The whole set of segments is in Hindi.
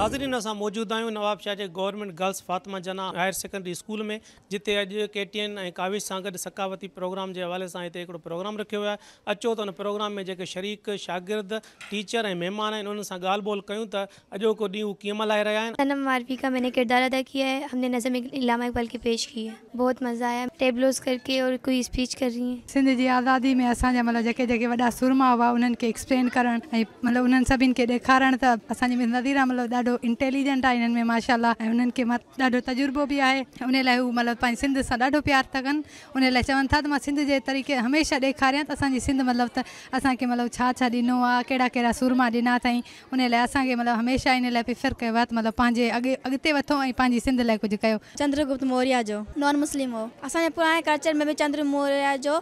नाज़रीन असां मौजूदु आहियूं नवाबशाह जे government girls Fatima Jinnah higher secondary school में जिते अज के टी एन काविश सां गॾु सकावती प्रोग्राम के हवाले से हिते प्रोग्राम रखियो आहे अचो त हुन प्रोग्राम में जेके शरीक शागिर्द टीचर ऐं महिमान आहिनि उन्हनि सां ॻाल्हि ॿोल कयूं त अॼोको ॾींहुं कीअं मल्हाए रहिया सनम मारवी का मैंने किरदार अदा किया है हमने नज़म इलामा इकबाल की पेश की है बहुत मज़ा आया टेबलोस करके और कोई स्पीच कर रही है सिंध जी आज़ादी में असांजा मतिलबु जेके जेके वॾा सुरमा हुआ उन्हनि एक्सप्लेन करणु ऐं मतिलबु उन्हनि सभिनि खे ॾेखारणु त असांजी नज़ीरा मतलब ॾाढो इंटेलिजेंट आहिनि हिननि में माशाला ऐं हुननि खे मां ॾाढो तजुर्बो बि आहे उन लाइ हू मतिलबु पंहिंजे सिंध सां ॾाढो प्यार था कनि उन लाइ चवनि था त मां सिंध जे तरीक़े हमेशह ॾेखारियां त असांजी सिंध मतिलबु त असांखे मतिलबु छा छा ॾिनो आहे कहिड़ा कहिड़ा सुरमा ॾिना अथई उन लाइ असांखे मतिलबु हमेशह इन लाइ प्रिफर कयो आहे त मतिलबु पंहिंजे अॻे अॻिते वठो ऐं पंहिंजी सिंध लाइ कुझु कयो चंद्रगुप्त मौर्य जो नॉन मुस्लिम हो असांजे पुराणे कल्चर में बि चंद्र मौर्य जो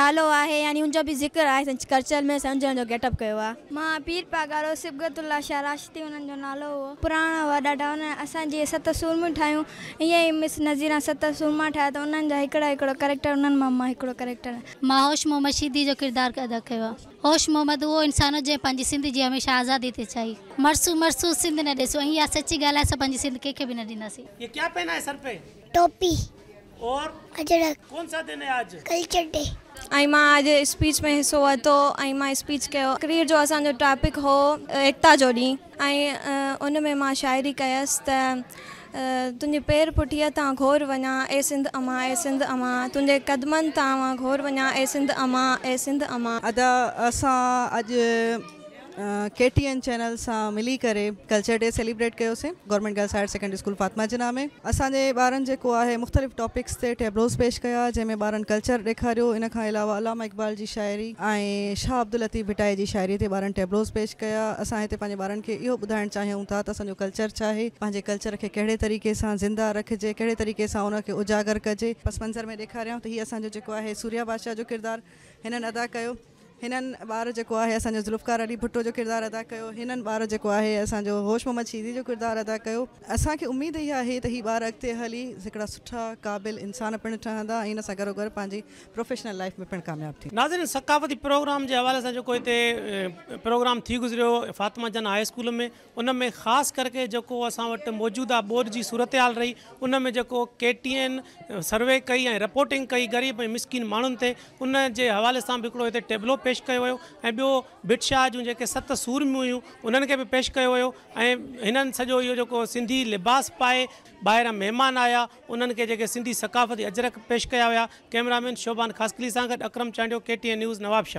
नालो आहे यानी हुनजो बि ज़िक्र आहे कल्चर में गेटअप कयो आहे मां पीर पागारो सिबगतुल्ला शाह राशती हुननि जो नालो पुराना पुराणा हुआ ॾाढा हुन असां जीअं सत सूरमियूं ठाहियूं ईअं मिस नज़ीरा सत सूरमा ठाहिया तो उन्हनि जा हिकिड़ा हिकिड़ो करेक्टर उन्हनि मां मां हिकिड़ो करेक्टर मां होश मोहम्मद शीदी जो किरदार अदा कयो आहे होश मोहम्मद उहो इंसानु जो पंहिंजी सिंध जी हमेशा आज़ादी ते चाही मरसू मरसू सिंध न ॾिसो ईअं सची ॻाल्हि आहे असां ये क्या पहना है सर पे टोपी और अजरक कौन सा दिन है आज कल्चर डे आइमा आज स्पीच में हिस्सो हुआ तो आइमा स्पीच कयो क्रिएट जो असांजो टॉपिक हो एकता जो ॾींहुं ऐं उन में मां शाइरी कयसि त तुंहिंजे पेर पुठिया तां घोर वञा ऐं सिंध अमा ऐं सिंध अमा तुंहिंजे क़दमनि तां घोर वञा ऐं सिंध अमा ऐं सिंध अमा अदा असां अॼु के टी एन चैनल से मिली करे कल्चर डे सेलिब्रेट किया government girls higher secondary school Fatima Jinnah में असांजे ॿारनि जेको मुख़्तलिफ़ टॉपिक्स ते टेबलोज़ पेश क्या जंहिंमें बार कल्चर ॾेखारियो इन अलावा अलामा इक़बाल की शायरी और शाह अब्दुल लतीफ़ भिटाई की शायरी से बार टेबलोज़ पेश कया असां हिते पंहिंजे ॿारनि खे इहो कल्चर छा आहे कल्चर के कड़े तरीक़े से ज़िंदा रखे कड़े तरीक़े से उनके उजागर कजे पस मंज़र में डेखारा तो हि असो है सूर्या बादशाह जो किरदारु अदा किया हिननि ॿार जेको आहे असांजो ज़ुल्फकार अली भुट्टो जो किरदारु अदा कयो हिननि ॿार जेको आहे होश मोहम्मद शीदी जो किरदारु अदा कयो असांखे उमेद इहा आहे त हीअ ॿार अॻिते हली सुठा क़ाबिल इंसान पिणु ठहंदा ऐं हिन सां गॾो गॾु लाइफ में पिण कामयाबु थी नाज़िर सकाफ़ती प्रोग्राम जे हवाले सां प्रोग्राम थी गुज़रियो फातिमा जन हाई स्कूल में उन में ख़ासि करे जेको असां मौजूदा बोर्ड की सूरत हाल रही उन में के टी एन सर्वे कई रिपोर्टिंग कई ग़रीब मिसकिन माण्हुनि उन हवा से भी बि हिकिड़ो हिते पेश कयो हुयो ऐं ॿियो भिटशाह जूं जेके सत सूरमियूं हुयूं उन्हनि खे बि पेश कयो हुयो ऐं हिननि सॼो इहो जेको सिंधी लिबास पाए ॿाहिरां महिमान आया उन्हनि खे जेके सिंधी सकाफ़ती अजरक पेश कया हुया कैमरामैन शोभान ख़ासकली सां गॾु अक्रम चांडियो के टी एन न्यूज़ नवाबशाह